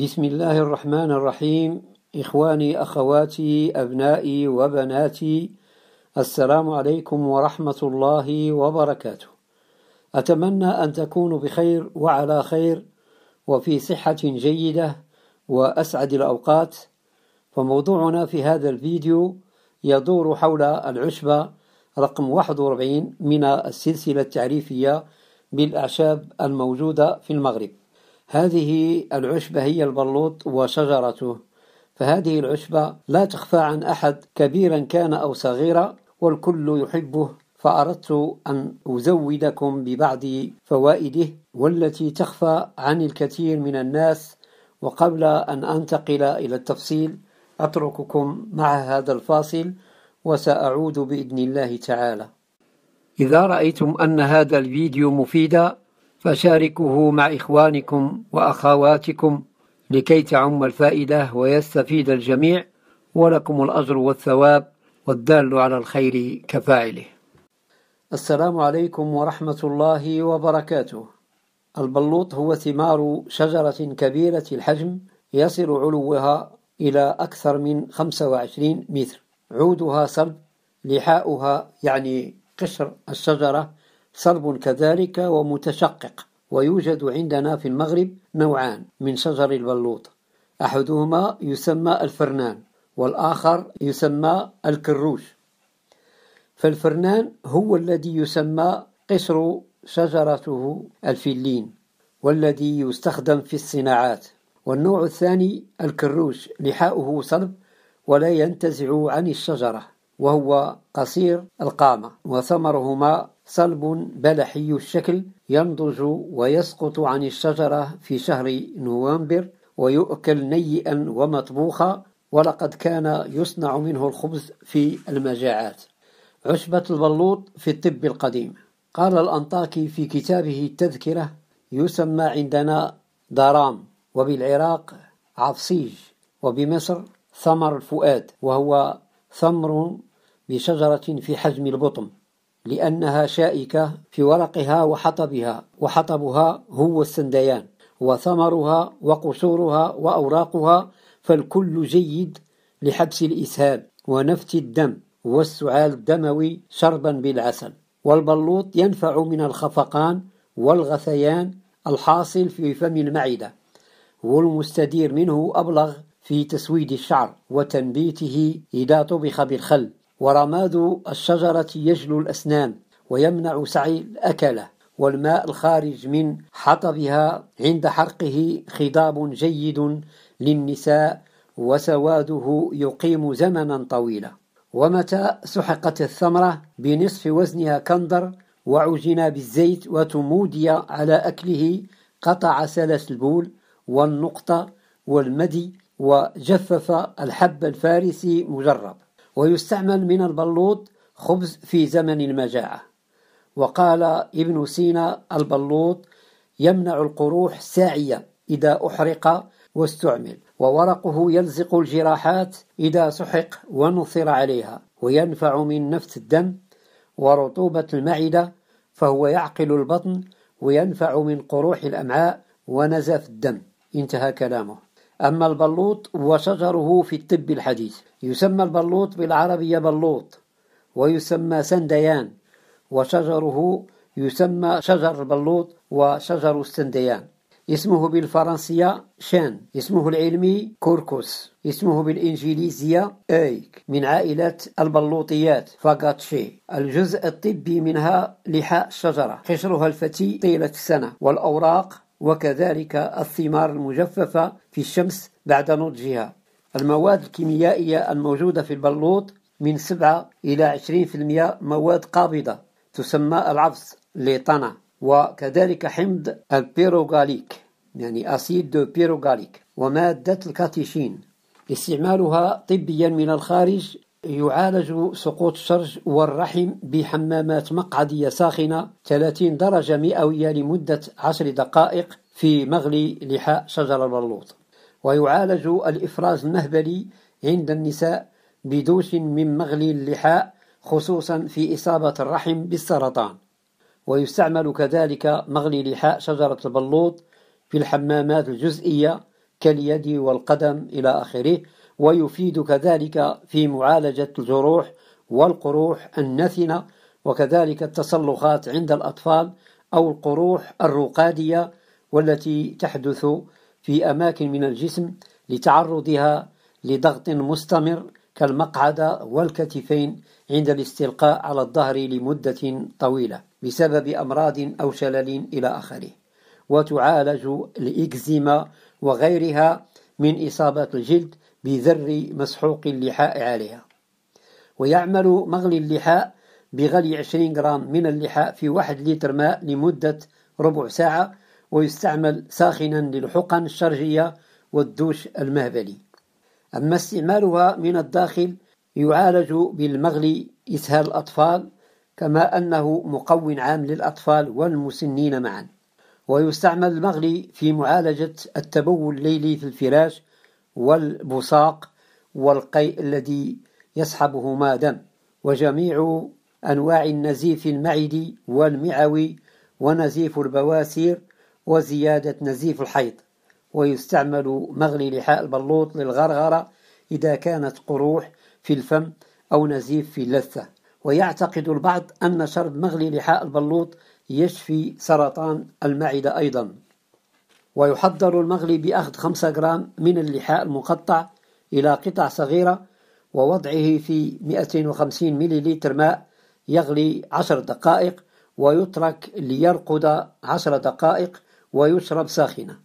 بسم الله الرحمن الرحيم إخواني أخواتي أبنائي وبناتي السلام عليكم ورحمة الله وبركاته أتمنى أن تكونوا بخير وعلى خير وفي صحة جيدة وأسعد الأوقات فموضوعنا في هذا الفيديو يدور حول العشبة رقم 41 من السلسلة التعريفية بالأعشاب الموجودة في المغرب هذه العشبة هي البلوط وشجرته فهذه العشبة لا تخفى عن أحد كبيرا كان أو صغيرا والكل يحبه فأردت أن أزودكم ببعض فوائده والتي تخفى عن الكثير من الناس وقبل أن أنتقل إلى التفصيل أترككم مع هذا الفاصل وسأعود بإذن الله تعالى إذا رأيتم أن هذا الفيديو مفيد فشاركوه مع إخوانكم وأخواتكم لكي تعم الفائدة ويستفيد الجميع ولكم الأجر والثواب والدال على الخير كفاعله السلام عليكم ورحمة الله وبركاته البلوط هو ثمار شجرة كبيرة الحجم يصل علوها إلى أكثر من 25 متر عودها صلب لحاؤها يعني قشر الشجرة صلب كذلك ومتشقق ويوجد عندنا في المغرب نوعان من شجر البلوط أحدهما يسمى الفرنان والآخر يسمى الكروش فالفرنان هو الذي يسمى قشر شجرته الفلين والذي يستخدم في الصناعات والنوع الثاني الكروش لحاؤه صلب ولا ينتزع عن الشجرة وهو قصير القامة وثمرهما صلب بلحي الشكل ينضج ويسقط عن الشجرة في شهر نوفمبر ويؤكل نيئا ومطبوخا ولقد كان يصنع منه الخبز في المجاعات عشبة البلوط في الطب القديم قال الأنطاكي في كتابه التذكرة يسمى عندنا درام وبالعراق عفصيج وبمصر ثمر الفؤاد وهو ثمر بشجرة في حجم البطن لأنها شائكة في ورقها وحطبها وحطبها هو السنديان وثمرها وقصورها وأوراقها فالكل جيد لحبس الإسهال ونفت الدم والسعال الدموي شربا بالعسل والبلوط ينفع من الخفقان والغثيان الحاصل في فم المعدة والمستدير منه أبلغ في تسويد الشعر وتنبيته إذا طبخ بالخل ورماد الشجرة يجلو الأسنان ويمنع سعي الأكلة والماء الخارج من حطبها عند حرقه خضاب جيد للنساء وسواده يقيم زمنا طويلا ومتى سحقت الثمرة بنصف وزنها كندر وعجن بالزيت وتمودي على أكله قطع سلس البول والنقطة والمدي وجفف الحب الفارسي مجرب ويستعمل من البلوط خبز في زمن المجاعة وقال ابن سينا البلوط يمنع القروح ساعية إذا أحرق واستعمل وورقه يلزق الجراحات إذا سحق ونثر عليها وينفع من نفث الدم ورطوبة المعدة فهو يعقل البطن وينفع من قروح الأمعاء ونزف الدم انتهى كلامه أما البلوط وشجره في الطب الحديث يسمى البلوط بالعربية بلوط ويسمى سنديان وشجره يسمى شجر البلوط وشجر السنديان اسمه بالفرنسية شان اسمه العلمي كوركوس اسمه بالإنجليزية أيك من عائلة البلوطيات فاغاتشي الجزء الطبي منها لحاء الشجرة قشرها الفتي طيلة السنة والأوراق وكذلك الثمار المجففة في الشمس بعد نضجها المواد الكيميائية الموجودة في البلوط من 7 إلى 20% مواد قابضة تسمى العفص ليطانا وكذلك حمض البيروغاليك يعني أسيد دو بيروغاليك ومادة الكاتيشين استعمالها طبيا من الخارج يعالج سقوط الشرج والرحم بحمامات مقعدية ساخنة 30 درجة مئوية لمدة 10 دقائق في مغلي لحاء شجر البلوط ويعالج الإفراز المهبلي عند النساء بدوش من مغلي اللحاء خصوصا في إصابة الرحم بالسرطان ويستعمل كذلك مغلي لحاء شجرة البلوط في الحمامات الجزئية كاليد والقدم إلى آخره ويفيد كذلك في معالجة الجروح والقروح النثنة وكذلك التسلخات عند الأطفال أو القروح الرقادية والتي تحدث في أماكن من الجسم لتعرضها لضغط مستمر كالمقعدة والكتفين عند الاستلقاء على الظهر لمدة طويلة بسبب أمراض أو شلل إلى آخره وتعالج الإكزيما وغيرها من إصابات الجلد بذر مسحوق اللحاء عليها ويعمل مغلي اللحاء بغلي 20 غرام من اللحاء في واحد لتر ماء لمدة ربع ساعة ويستعمل ساخنا للحقن الشرجية والدوش المهبلي أما استعمالها من الداخل يعالج بالمغلي إسهال الأطفال كما أنه مقوي عام للأطفال والمسنين معا ويستعمل المغلي في معالجة التبول الليلي في الفراش والبصاق والقيء الذي يسحبهما دم وجميع أنواع النزيف المعدي والمعوي ونزيف البواسير وزيادة نزيف الحيض ويستعمل مغلي لحاء البلوط للغرغرة إذا كانت قروح في الفم أو نزيف في اللثة ويعتقد البعض أن شرب مغلي لحاء البلوط يشفي سرطان المعدة أيضا ويحضر المغلي بأخذ خمسة غرام من اللحاء المقطع إلى قطع صغيرة ووضعه في 250 مليلتر ماء يغلي عشر دقائق ويترك ليرقد عشر دقائق ويشرب ساخنة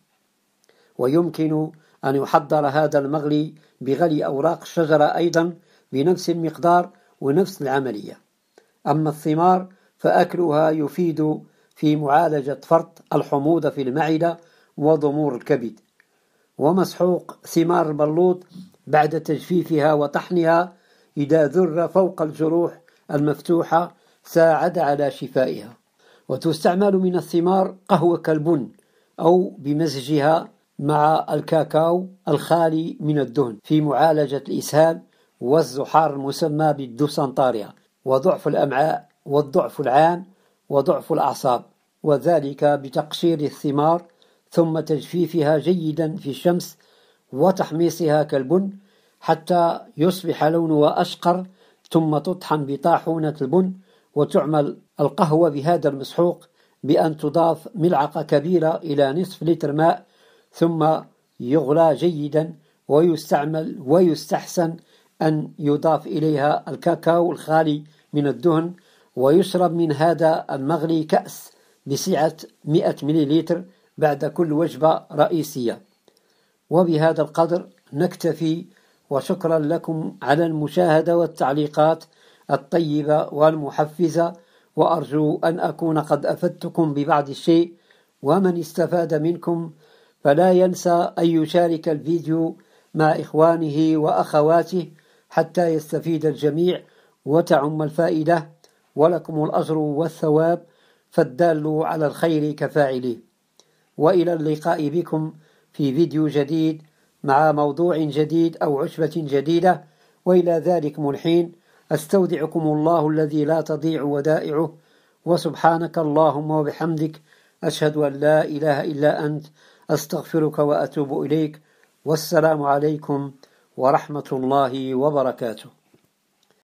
ويمكن أن يحضر هذا المغلي بغلي أوراق الشجرة أيضا بنفس المقدار ونفس العملية أما الثمار فأكلها يفيد في معالجة فرط الحموضة في المعدة وضمور الكبد ومسحوق ثمار البلوط بعد تجفيفها وطحنها إذا ذر فوق الجروح المفتوحة ساعد على شفائها وتستعمل من الثمار قهوة كالبن أو بمزجها مع الكاكاو الخالي من الدهن في معالجة الإسهال والزحار المسمى بالدوسانطاريا وضعف الأمعاء والضعف العام وضعف الأعصاب وذلك بتقشير الثمار ثم تجفيفها جيدا في الشمس وتحميصها كالبن حتى يصبح لونها أشقر ثم تطحن بطاحونة البن وتعمل القهوة بهذا المسحوق بأن تضاف ملعقة كبيرة إلى نصف لتر ماء ثم يغلى جيدا ويستعمل ويستحسن أن يضاف إليها الكاكاو الخالي من الدهن ويشرب من هذا المغلي كأس بسعة 100 مليلتر بعد كل وجبة رئيسية وبهذا القدر نكتفي وشكرا لكم على المشاهدة والتعليقات الطيبة والمحفزة وأرجو أن أكون قد أفدتكم ببعض الشيء ومن استفاد منكم فلا ينسى أن يشارك الفيديو مع إخوانه وأخواته حتى يستفيد الجميع وتعم الفائدة ولكم الأجر والثواب فالدال على الخير كفاعله وإلى اللقاء بكم في فيديو جديد مع موضوع جديد أو عشبة جديدة وإلى ذلك الحين أستودعكم الله الذي لا تضيع ودائعه وسبحانك اللهم وبحمدك أشهد أن لا إله إلا أنت أستغفرك وأتوب إليك والسلام عليكم ورحمة الله وبركاته